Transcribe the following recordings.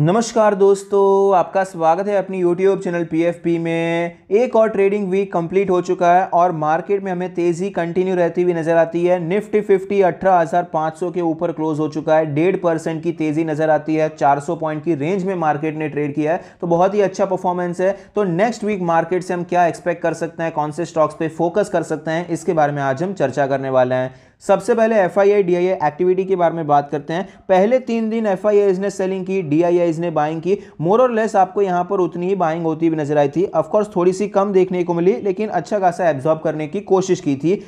नमस्कार दोस्तों आपका स्वागत है अपनी YouTube चैनल PFP में एक और ट्रेडिंग वीक कंप्लीट हो चुका है और मार्केट में हमें तेज़ी कंटिन्यू रहती हुई नज़र आती है निफ्टी 50 18,500 के ऊपर क्लोज हो चुका है डेढ़ परसेंट की तेज़ी नज़र आती है 400 पॉइंट की रेंज में मार्केट ने ट्रेड किया है तो बहुत ही अच्छा परफॉर्मेंस है तो नेक्स्ट वीक मार्केट से हम क्या एक्सपेक्ट कर सकते हैं कौन से स्टॉक्स पर फोकस कर सकते हैं इसके बारे में आज हम चर्चा करने वाले हैं सबसे पहले एफ आई एक्टिविटी के बारे में बात करते हैं पहले तीन दिन एफ ने सेलिंग की डी ने बाइंग की मोर और लेस आपको यहाँ पर उतनी ही बाइंग होती हुई नजर आई थी ऑफकोर्स थोड़ी सी कम देखने को मिली लेकिन अच्छा खासा एब्जॉर्ब करने की कोशिश की थी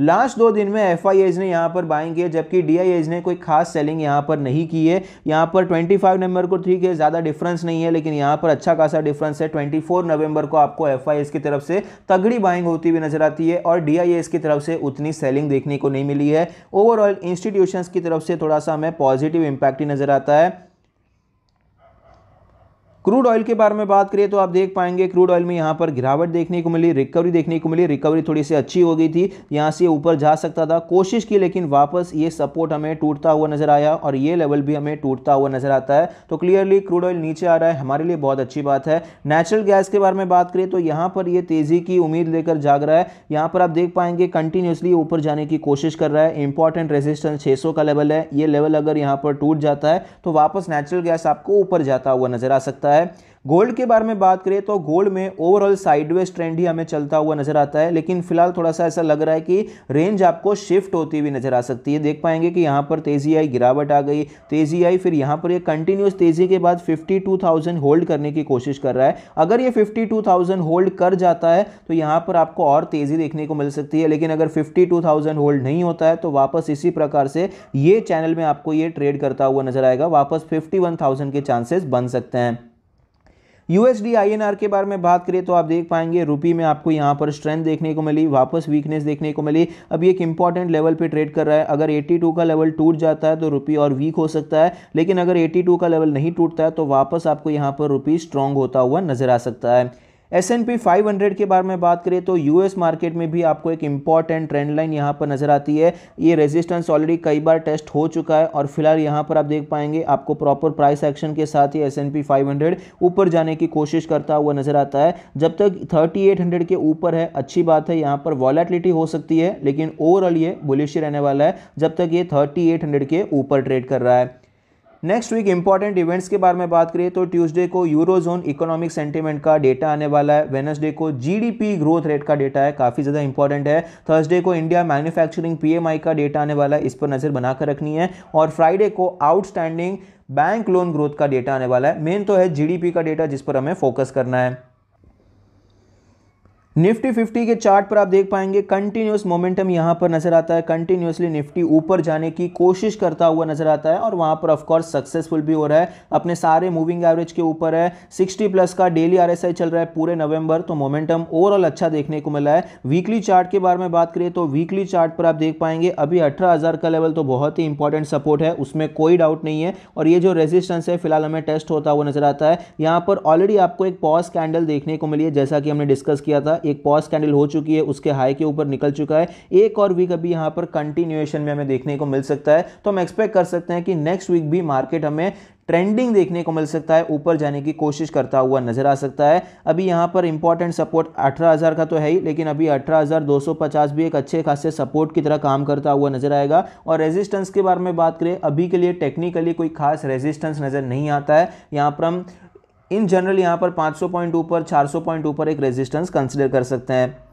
लास्ट दो दिन में एफ ने यहाँ पर बाइंग किया जबकि डी ने कोई खास सेलिंग यहाँ पर नहीं की है यहाँ पर 25 नवंबर को ठीक है ज़्यादा डिफरेंस नहीं है लेकिन यहाँ पर अच्छा खासा डिफरेंस है 24 नवंबर को आपको एफ की तरफ से तगड़ी बाइंग होती हुई नजर आती है और डी की तरफ से उतनी सेलिंग देखने को नहीं मिली है ओवरऑल इंस्टीट्यूशन की तरफ से थोड़ा सा हमें पॉजिटिव इम्पैक्ट ही नज़र आता है क्रूड ऑयल के बारे में बात करें तो आप देख पाएंगे क्रूड ऑयल में यहाँ पर गिरावट देखने को मिली रिकवरी देखने को मिली रिकवरी थोड़ी सी अच्छी हो गई थी यहाँ से ऊपर जा सकता था कोशिश की लेकिन वापस ये सपोर्ट हमें टूटता हुआ नजर आया और ये लेवल भी हमें टूटता हुआ नजर आता है तो क्लियरली क्रूड ऑयल नीचे आ रहा है हमारे लिए बहुत अच्छी बात है नेचुरल गैस के बारे में बात करें तो यहाँ पर ये तेज़ी की उम्मीद लेकर जाग रहा है यहाँ पर आप देख पाएंगे कंटिन्यूसली ऊपर जाने की कोशिश कर रहा है इंपॉर्टेंट रेजिस्टेंस 600 का लेवल है ये लेवल अगर यहाँ पर टूट जाता है तो वापस नेचुरल गैस आपको ऊपर जाता हुआ नजर आ सकता है है गोल्ड के बारे में बात करें तो गोल्ड में ओवरऑल साइडवेज ट्रेंड ही हमें चलता हुआ नजर आता है लेकिन फिलहाल थोड़ा सा ऐसा लग रहा है कि रेंज आपको शिफ्ट होती हुई नजर आ सकती है देख पाएंगे कि यहाँ पर तेजी आई गिरावट आ गई तेजी आई फिर यहाँ पर ये यह कंटिन्यूस तेजी के बाद 52,000 होल्ड करने की कोशिश कर रहा है अगर ये फिफ्टी होल्ड कर जाता है तो यहाँ पर आपको और तेजी देखने को मिल सकती है लेकिन अगर फिफ्टी होल्ड नहीं होता है तो वापस इसी प्रकार से ये चैनल में आपको ये ट्रेड करता हुआ नजर आएगा वापस फिफ्टी के चांसेस बन सकते हैं यूएसडी आईएनआर के बारे में बात करें तो आप देख पाएंगे रुपी में आपको यहाँ पर स्ट्रेंथ देखने को मिली वापस वीकनेस देखने को मिली अब ये एक इंपॉर्टेंट लेवल पर ट्रेड कर रहा है अगर 82 का लेवल टूट जाता है तो रुपी और वीक हो सकता है लेकिन अगर 82 का लेवल नहीं टूटता है तो वापस आपको यहाँ पर रुपी स्ट्रांग होता हुआ नजर आ सकता है S N P five hundred के बारे में बात करें तो यूएस मार्केट में भी आपको एक इंपॉर्टेंट ट्रेंड लाइन यहाँ पर नजर आती है ये रेजिस्टेंस ऑलरेडी कई बार टेस्ट हो चुका है और फिलहाल यहाँ पर आप देख पाएंगे आपको प्रॉपर प्राइस एक्शन के साथ ही S N P five hundred ऊपर जाने की कोशिश करता हुआ नजर आता है जब तक थर्टी एट हंड्रेड के ऊपर है अच्छी बात है यहाँ पर वॉलेटिलिटी हो सकती है लेकिन ओवरऑल ये बुलिश रहने वाला है जब तक ये थर्टी एट हंड्रेड के ऊपर ट्रेड कर रहा है नेक्स्ट वीक इंपॉर्टेंट इवेंट्स के बारे में बात करिए तो ट्यूसडे को यूरोजोन इकोनॉमिक सेंटीमेंट का डेटा आने वाला है वेनसडे को जीडीपी ग्रोथ रेट का डेटा है काफ़ी ज़्यादा इंपॉर्टेंट है थर्सडे को इंडिया मैन्युफैक्चरिंग पीएमआई का डेटा आने वाला है इस पर नज़र बनाकर रखनी है और फ्राइडे को आउटस्टैंडिंग बैंक लोन ग्रोथ का डेटा आने वाला है मेन तो है जीडीपी का डेटा जिस पर हमें फोकस करना है निफ्टी 50 के चार्ट पर आप देख पाएंगे कंटिन्यूस मोमेंटम यहाँ पर नजर आता है कंटिन्यूसली निफ्टी ऊपर जाने की कोशिश करता हुआ नजर आता है और वहाँ पर ऑफकोर्स सक्सेसफुल भी हो रहा है अपने सारे मूविंग एवरेज के ऊपर है 60 प्लस का डेली आरएसआई चल रहा है पूरे नवंबर तो मोमेंटम ओवरऑल अच्छा देखने को मिला है वीकली चार्ट के बारे में बात करिए तो वीकली चार्ट पर आप देख पाएंगे अभी अठारह का लेवल तो बहुत ही इंपॉर्टेंट सपोर्ट है उसमें कोई डाउट नहीं है और ये जो रेजिस्टेंस है फिलहाल हमें टेस्ट होता हुआ नजर आता है यहाँ पर ऑलरेडी आपको एक पॉज कैंडल देखने को मिली है जैसा कि हमने डिस्कस किया था एक पॉज कैंडल हो चुकी है उसके हाई के ऊपर निकल चुका है एक और वीक अभी यहाँ पर कंटिन्यूएशन में हमें देखने को मिल सकता है तो हम एक्सपेक्ट कर सकते हैं कि नेक्स्ट वीक भी मार्केट हमें ट्रेंडिंग देखने को मिल सकता है ऊपर जाने की कोशिश करता हुआ नजर आ सकता है अभी यहाँ पर इंपॉर्टेंट सपोर्ट 18,000 का तो है ही लेकिन अभी 18,250 भी एक अच्छे खासे सपोर्ट की तरह काम करता हुआ नजर आएगा और रेजिस्टेंस के बारे में बात करें अभी के लिए टेक्निकली कोई खास रेजिस्टेंस नज़र नहीं आता है यहाँ पर हम इन जनरल यहाँ पर 500 पॉइंट ऊपर 400 पॉइंट ऊपर एक रेजिस्टेंस कंसिडर कर सकते हैं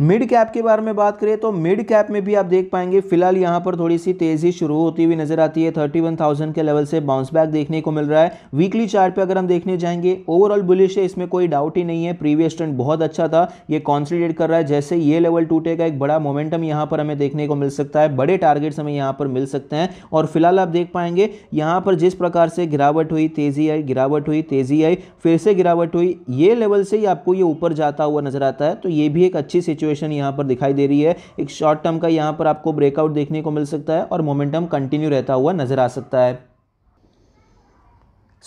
मिड कैप के बारे में बात करें तो मिड कैप में भी आप देख पाएंगे फिलहाल यहाँ पर थोड़ी सी तेज़ी शुरू होती हुई नजर आती है 31,000 के लेवल से बाउंस बैक देखने को मिल रहा है वीकली चार्ट पे अगर हम देखने जाएंगे ओवरऑल बुलिश है इसमें कोई डाउट ही नहीं है प्रीवियस ट्रेंड बहुत अच्छा था ये कॉन्सेंट्रेट कर रहा है जैसे ये लेवल टूटेगा एक बड़ा मोमेंटम यहां पर हमें देखने को मिल सकता है बड़े टारगेट्स हमें यहाँ पर मिल सकते हैं और फिलहाल आप देख पाएंगे यहां पर जिस प्रकार से गिरावट हुई तेज़ी आई गिरावट हुई तेज़ी आई फिर से गिरावट हुई ये लेवल से ही आपको ये ऊपर जाता हुआ नजर आता है तो ये भी एक अच्छी सिचुएशन सिचुएशन यहाँ पर दिखाई दे रही है एक शॉर्ट टर्म का यहाँ पर आपको ब्रेकआउट देखने को मिल सकता है और मोमेंटम कंटिन्यू रहता हुआ नजर आ सकता है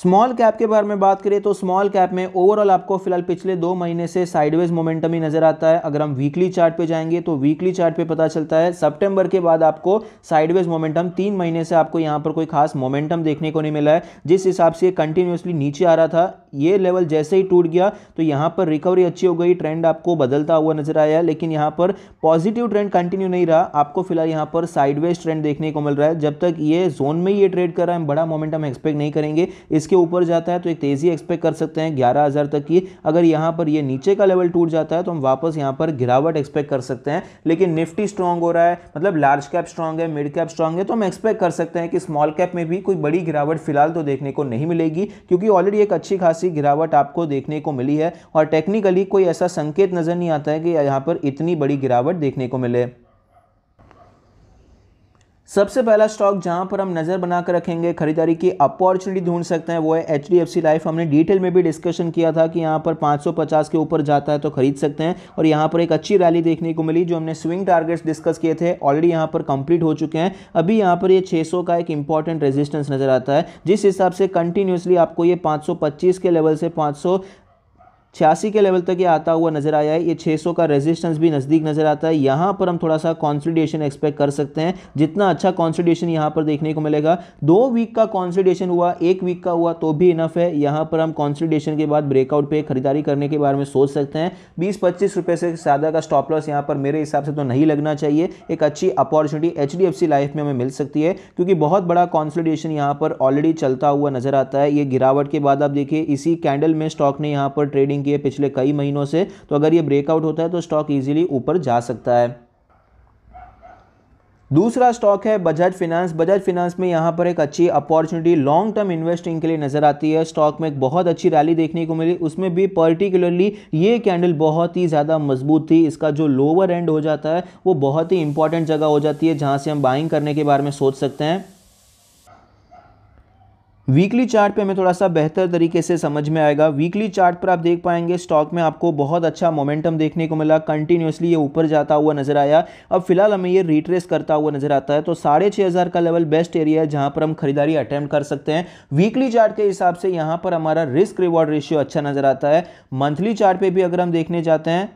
स्मॉल कैप के बारे में बात करें तो स्मॉल कैप में ओवरऑल आपको फिलहाल पिछले दो महीने से साइडवेज मोमेंटम ही नज़र आता है अगर हम वीकली चार्ट पे जाएंगे तो वीकली चार्ट पे पता चलता है सितंबर के बाद आपको साइडवेज मोमेंटम तीन महीने से आपको यहाँ पर कोई खास मोमेंटम देखने को नहीं मिला है जिस हिसाब से कंटिन्यूसली नीचे आ रहा था ये लेवल जैसे ही टूट गया तो यहाँ पर रिकवरी अच्छी हो गई ट्रेंड आपको बदलता हुआ नजर आया लेकिन यहाँ पर पॉजिटिव ट्रेंड कंटिन्यू नहीं रहा आपको फिलहाल यहाँ पर साइडवेज ट्रेंड देखने को मिल रहा है जब तक ये जोन में ये ट्रेड कर रहा है बड़ा मोमेंटम एक्सपेक्ट नहीं करेंगे इस इसके ऊपर जाता है तो एक तेज़ी एक्सपेक्ट कर सकते हैं ग्यारह हज़ार तक की अगर यहाँ पर ये नीचे का लेवल टूट जाता है तो हम वापस यहाँ पर गिरावट एक्सपेक्ट कर सकते हैं लेकिन निफ्टी स्ट्रांग हो रहा है मतलब लार्ज कैप स्ट्रांग है मिड कैप स्ट्रांग है तो हम एक्सपेक्ट कर सकते हैं कि स्मॉल कैप में भी कोई बड़ी गिरावट फिलहाल तो देखने को नहीं मिलेगी क्योंकि ऑलरेडी एक अच्छी खासी गिरावट आपको देखने को मिली है और टेक्निकली कोई ऐसा संकेत नज़र नहीं आता है कि यहाँ पर इतनी बड़ी गिरावट देखने को मिले सबसे पहला स्टॉक जहां पर हम नज़र बनाकर रखेंगे खरीदारी की अपॉर्चुनिटी ढूंढ सकते हैं वो है H D F C life हमने डिटेल में भी डिस्कशन किया था कि यहां पर 550 के ऊपर जाता है तो खरीद सकते हैं और यहां पर एक अच्छी रैली देखने को मिली जो हमने स्विंग टारगेट्स डिस्कस किए थे ऑलरेडी यहां पर कंप्लीट हो चुके हैं अभी यहाँ पर ये यह 600 का एक इंपॉर्टेंट रेजिस्टेंस नज़र आता है जिस हिसाब से कंटिन्यूसली आपको ये पाँच के लेवल से पाँच छियासी के लेवल तक ये आता हुआ नजर आया है ये 600 का रेजिस्टेंस भी नज़दीक नज़र आता है यहाँ पर हम थोड़ा सा कॉन्सिडेशन एक्सपेक्ट कर सकते हैं जितना अच्छा कॉन्सिडेशन यहाँ पर देखने को मिलेगा दो वीक का कॉन्सिडेशन हुआ एक वीक का हुआ तो भी इनफ है यहाँ पर हम कॉन्सिडेशन के बाद ब्रेकआउट पे खरीदारी करने के बारे में सोच सकते हैं बीस पच्चीस रुपये से ज़्यादा का स्टॉप लॉस यहाँ पर मेरे हिसाब से तो नहीं लगना चाहिए एक अच्छी अपॉर्चुनिटी एच लाइफ में हमें मिल सकती है क्योंकि बहुत बड़ा कॉन्सिडेशन यहाँ पर ऑलरेडी चलता हुआ नजर आता है ये गिरावट के बाद आप देखिए इसी कैंडल में स्टॉक ने यहाँ पर ट्रेडिंग की है पिछले कई महीनों से तो अगर ये ब्रेकआउट होता है तो स्टॉक ईजिली ऊपर जा सकता है दूसरा स्टॉक है बजाज फिनांस बजाज फिनांस में यहाँ पर एक अच्छी अपॉर्चुनिटी लॉन्ग टर्म इन्वेस्टिंग के लिए नज़र आती है स्टॉक में एक बहुत अच्छी रैली देखने को मिली उसमें भी पर्टिकुलरली ये कैंडल बहुत ही ज़्यादा मजबूत थी इसका जो लोअर एंड हो जाता है वो बहुत ही इंपॉर्टेंट जगह हो जाती है जहाँ से हम बाइंग करने के बारे में सोच सकते हैं वीकली चार्ट पे हमें थोड़ा सा बेहतर तरीके से समझ में आएगा वीकली चार्ट पर आप देख पाएंगे स्टॉक में आपको बहुत अच्छा मोमेंटम देखने को मिला कंटिन्यूसली ये ऊपर जाता हुआ नजर आया अब फिलहाल हमें ये रिट्रेस करता हुआ नजर आता है तो साढ़े छः हज़ार का लेवल बेस्ट एरिया है जहाँ पर हम खरीदारी अटैम्प्ट कर सकते हैं वीकली चार्ट के हिसाब से यहाँ पर हमारा रिस्क रिवॉर्ड रेशियो अच्छा नजर आता है मंथली चार्ट पर भी अगर हम देखने जाते हैं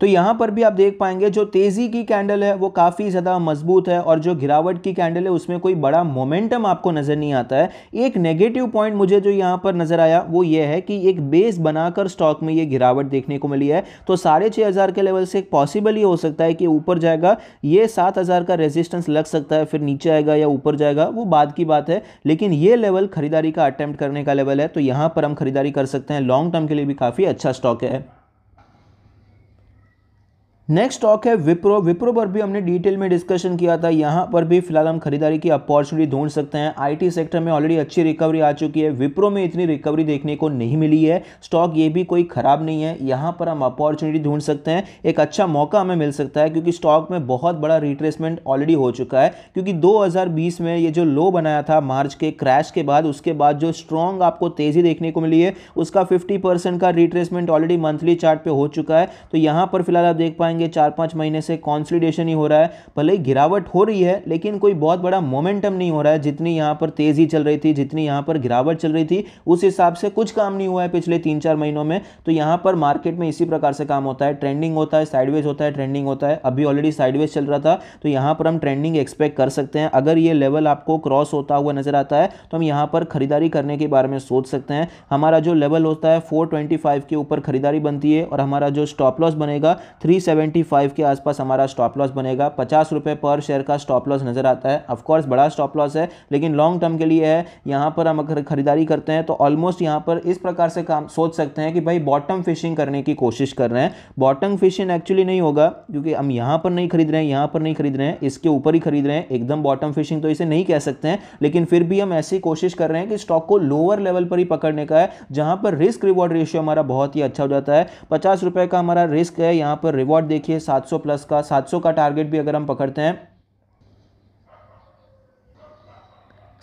तो यहाँ पर भी आप देख पाएंगे जो तेज़ी की कैंडल है वो काफ़ी ज़्यादा मजबूत है और जो गिरावट की कैंडल है उसमें कोई बड़ा मोमेंटम आपको नज़र नहीं आता है एक नेगेटिव पॉइंट मुझे जो यहाँ पर नज़र आया वो ये है कि एक बेस बनाकर स्टॉक में ये गिरावट देखने को मिली है तो साढ़े छः हज़ार के लेवल से पॉसिबल ही हो सकता है कि ऊपर जाएगा ये सात हज़ार का रेजिस्टेंस लग सकता है फिर नीचे आएगा या ऊपर जाएगा वो बाद की बात है लेकिन ये लेवल खरीदारी का अटैम्प्ट करने का लेवल है तो यहाँ पर हम खरीदारी कर सकते हैं लॉन्ग टर्म के लिए भी काफ़ी अच्छा स्टॉक है नेक्स्ट स्टॉक है विप्रो विप्रो पर भी हमने डिटेल में डिस्कशन किया था यहाँ पर भी फिलहाल हम खरीदारी की अपॉर्चुनिटी ढूंढ सकते हैं आईटी सेक्टर में ऑलरेडी अच्छी रिकवरी आ चुकी है विप्रो में इतनी रिकवरी देखने को नहीं मिली है स्टॉक ये भी कोई ख़राब नहीं है यहाँ पर हम अपॉर्चुनिटी ढूंढ सकते हैं एक अच्छा मौका हमें मिल सकता है क्योंकि स्टॉक में बहुत बड़ा रिट्रेसमेंट ऑलरेडी हो चुका है क्योंकि दो में ये जो लो बनाया था मार्च के क्रैश के बाद उसके बाद जो स्ट्रॉन्ग आपको तेज़ी देखने को मिली है उसका फिफ्टी का रिट्रेसमेंट ऑलरेडी मंथली चार्ट हो चुका है तो यहाँ पर फिलहाल आप देख पाएंगे जाएंगे चार पाँच महीने से कॉन्सलिडेशन ही हो रहा है भले ही गिरावट हो रही है लेकिन कोई बहुत बड़ा मोमेंटम नहीं हो रहा है जितनी यहाँ पर तेज़ी चल रही थी जितनी यहाँ पर गिरावट चल रही थी उस हिसाब से कुछ काम नहीं हुआ है पिछले तीन चार महीनों में तो यहाँ पर मार्केट में इसी प्रकार से काम होता है ट्रेंडिंग होता है साइडवेज होता है ट्रेंडिंग होता है अभी ऑलरेडी साइडवेज चल रहा था तो यहाँ पर हम ट्रेंडिंग एक्सपेक्ट कर सकते हैं अगर ये लेवल आपको क्रॉस होता हुआ नजर आता है तो हम यहाँ पर खरीदारी करने के बारे में सोच सकते हैं हमारा जो लेवल होता है 425 के ऊपर खरीदारी बनती है और हमारा जो स्टॉप लॉस बनेगा 370 195 के आसपास हमारा स्टॉप लॉस बनेगा पचास रुपये पर शेयर का स्टॉप लॉस नज़र आता है ऑफकोर्स बड़ा स्टॉप लॉस है लेकिन लॉन्ग टर्म के लिए है यहाँ पर हम अगर खरीदारी करते हैं तो ऑलमोस्ट यहाँ पर इस प्रकार से काम सोच सकते हैं कि भाई बॉटम फिशिंग करने की कोशिश कर रहे हैं बॉटम फिशिंग एक्चुअली नहीं होगा क्योंकि हम यहाँ पर नहीं खरीद रहे हैं यहाँ पर नहीं खरीद रहे हैं इसके ऊपर ही खरीद रहे हैं एकदम बॉटम फिशिंग तो इसे नहीं कह सकते हैं लेकिन फिर भी हम ऐसी कोशिश कर रहे हैं कि स्टॉक को लोअर लेवल पर ही पकड़ने का है जहाँ पर रिस्क रिवॉर्ड रेशियो हमारा बहुत ही अच्छा हो जाता है पचास का हमारा रिस्क है यहाँ पर रिवॉर्ड देखिए 700 प्लस का 700 का टारगेट भी अगर हम पकड़ते हैं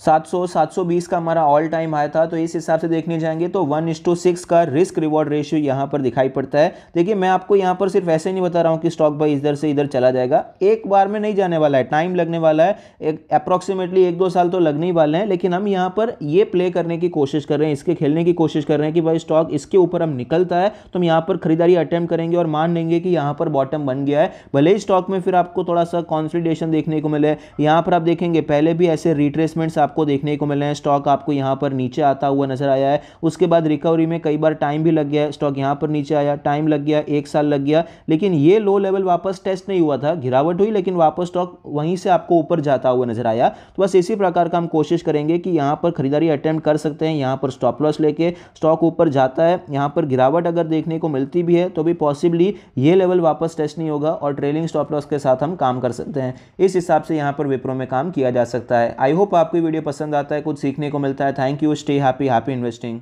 700 720 का हमारा ऑल टाइम हाई था तो इस हिसाब से देखने जाएंगे तो वन इस टू सिक्स का रिस्क रिवॉर्ड रेशियो यहाँ पर दिखाई पड़ता है देखिए मैं आपको यहाँ पर सिर्फ ऐसे नहीं बता रहा हूँ कि स्टॉक बाई इधर से इधर चला जाएगा एक बार में नहीं जाने वाला है टाइम लगने वाला है एक अप्रॉक्सीमेटली एक दो साल तो लगने ही वाले हैं लेकिन हम यहाँ पर ये प्ले करने की कोशिश कर रहे हैं इसके खेलने की कोशिश कर रहे हैं कि भाई स्टॉक इसके ऊपर हम निकलता है तो हम यहाँ पर खरीदारी अटैम्प्ट करेंगे और मान लेंगे कि यहाँ पर बॉटम बन गया है भले ही स्टॉक में फिर आपको थोड़ा सा कॉन्सिडेशन देखने को मिले यहाँ पर आप देखेंगे पहले भी ऐसे रिट्रेसमेंट्स आपको देखने को मिल रहे हैं स्टॉक आपको यहाँ पर नीचे आता हुआ नजर आया है उसके बाद रिकवरी में कई बार टाइम भी लग गया स्टॉक यहाँ पर नीचे आया टाइम लग गया एक साल लग गया लेकिन ये लो लेवल वापस टेस्ट नहीं हुआ था गिरावट हुई लेकिन वापस स्टॉक वहीं से आपको ऊपर जाता हुआ नजर आया तो बस इसी प्रकार का हम कोशिश करेंगे कि यहाँ पर खरीदारी अटैम्प्ट कर सकते हैं यहाँ पर स्टॉप लॉस लेके स्टॉक ऊपर जाता है यहाँ पर गिरावट अगर देखने को मिलती भी है तो भी पॉसिबली ये लेवल वापस टेस्ट नहीं होगा और ट्रेलिंग स्टॉप लॉस के साथ हम काम कर सकते हैं इस हिसाब से यहाँ पर विप्रो में काम किया जा सकता है आई होप आपकी वीडियो वीडियो पसंद आता है कुछ सीखने को मिलता है thank you stay happy happy investing